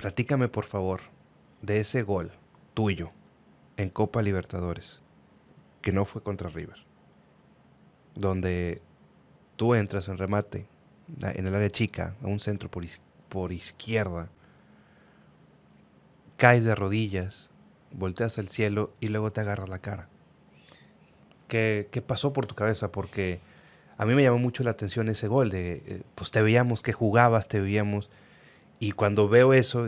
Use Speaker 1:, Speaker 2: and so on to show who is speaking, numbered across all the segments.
Speaker 1: Platícame, por favor, de ese gol tuyo en Copa Libertadores, que no fue contra River, donde tú entras en remate en el área chica, a un centro por, izquierda, caes de rodillas, volteas al cielo y luego te agarras la cara. ¿Qué, ¿Qué, pasó por tu cabeza? Porque a mí me llamó mucho la atención ese gol de, eh, pues te veíamos que jugabas, te veíamos y cuando veo eso,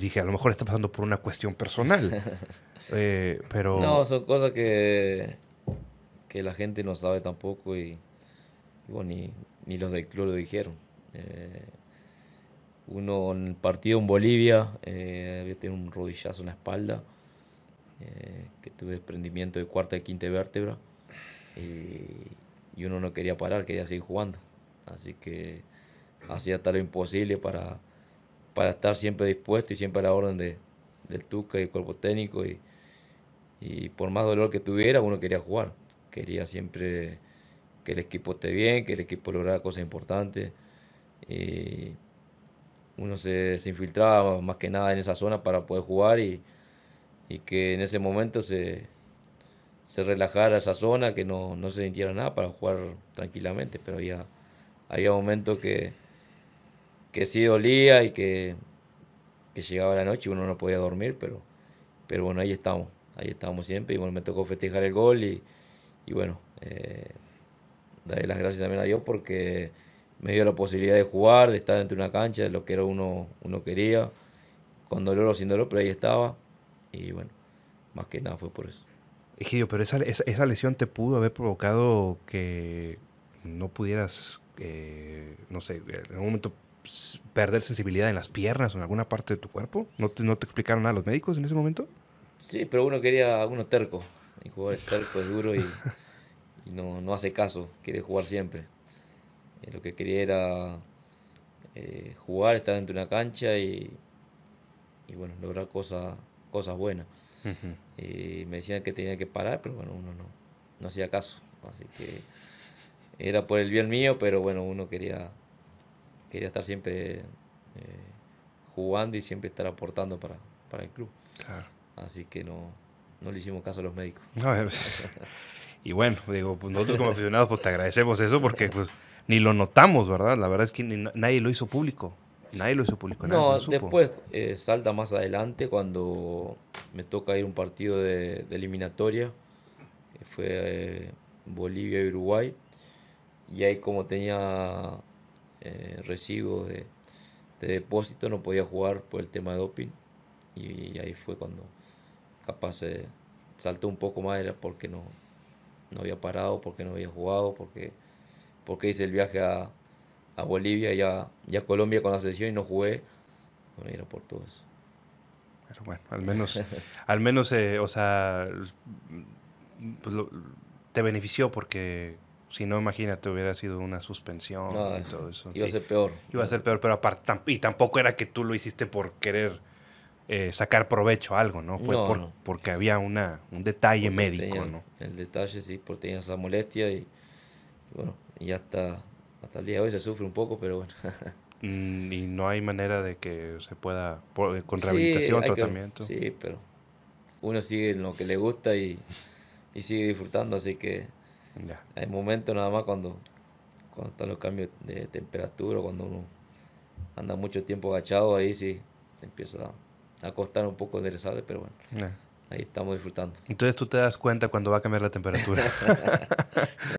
Speaker 1: dije, a lo mejor está pasando por una cuestión personal. Eh, pero... No,
Speaker 2: son cosas que, que la gente no sabe tampoco y, ni, ni, los del club lo dijeron. Eh, uno en el partido en Bolivia, eh, había tenido un rodillazo en la espalda, eh, que tuve desprendimiento de cuarta y quinta vértebra, y uno no quería parar, quería seguir jugando. Así que hacía tal lo imposible para para estar siempre dispuesto y siempre a la orden de, del Tuca y el cuerpo técnico. Y, por más dolor que tuviera, uno quería jugar. Quería siempre que el equipo esté bien, que el equipo lograra cosas importantes. Y uno se, infiltraba más que nada en esa zona para poder jugar y, que en ese momento se, se relajara esa zona, que no, se sintiera nada para jugar tranquilamente. Pero había, había momentos que que sí dolía y que, que llegaba la noche y uno no podía dormir, pero, pero bueno, ahí estamos, ahí estábamos siempre y bueno, me tocó festejar el gol y, y bueno, eh, darle las gracias también a Dios porque me dio la posibilidad de jugar, de estar dentro de una cancha, de lo que era uno, uno quería, con dolor o sin dolor, pero ahí estaba y bueno, más que nada fue por eso.
Speaker 1: Egidio, pero esa, esa, lesión te pudo haber provocado que no pudieras, eh, no sé, en un momento pues, perder sensibilidad en las piernas o en alguna parte de tu cuerpo? ¿No te, explicaron nada los médicos en ese momento?
Speaker 2: Sí, pero uno quería, uno terco. Y jugar es terco, es duro y, no, hace caso, quiere jugar siempre. Eh, lo que quería era eh, jugar, estar dentro de una cancha y, bueno, lograr cosas, cosas buenas. Y eh, me decían que tenía que parar, pero bueno, uno no, no hacía caso. Así que era por el bien mío, pero bueno, uno quería quería estar siempre eh, jugando y siempre estar aportando para, para el club. Así que no, no le hicimos caso a los médicos.
Speaker 1: y bueno, digo, pues, nosotros como aficionados pues te agradecemos eso porque pues, ni lo notamos, ¿verdad? La verdad es que nadie lo hizo público. Nadie lo hizo público. No, después
Speaker 2: eh, salta más adelante cuando me toca ir a un partido de, eliminatoria, que fue eh, Bolivia y Uruguay. Y ahí como tenía eh, de, depósito, no podía jugar por el tema de doping. Y ahí fue cuando capaz saltó un poco más, era porque no, había parado, porque no había jugado, porque, porque hice el viaje a, Bolivia y a, Colombia con la selección y no jugué. Bueno, era por todo eso.
Speaker 1: Pero bueno, al menos,
Speaker 2: al menos eh, o
Speaker 1: sea, pues te benefició porque si no, imagínate, hubiera sido una suspensión y todo eso. Iba a ser peor. Iba a ser peor, pero aparte, y tampoco era que tú lo hiciste por querer eh, sacar provecho a algo, ¿no? Fue por, porque había una, un detalle médico, ¿no?
Speaker 2: El detalle, sí, porque tenía esa molestia y, bueno, y hasta, hasta el día de hoy se sufre un poco, pero bueno.
Speaker 1: Mm, y no hay manera de que se pueda, eh, con rehabilitación, tratamiento. sí,
Speaker 2: pero uno sigue en lo que le gusta y, y sigue disfrutando, así que hay momentos nada más cuando, cuando están los cambios de temperatura, cuando uno anda mucho tiempo agachado, ahí sí empieza a costar un poco enderezarse, pero bueno. Ahí estamos disfrutando.
Speaker 1: Entonces tú te das cuenta cuando va a cambiar la temperatura.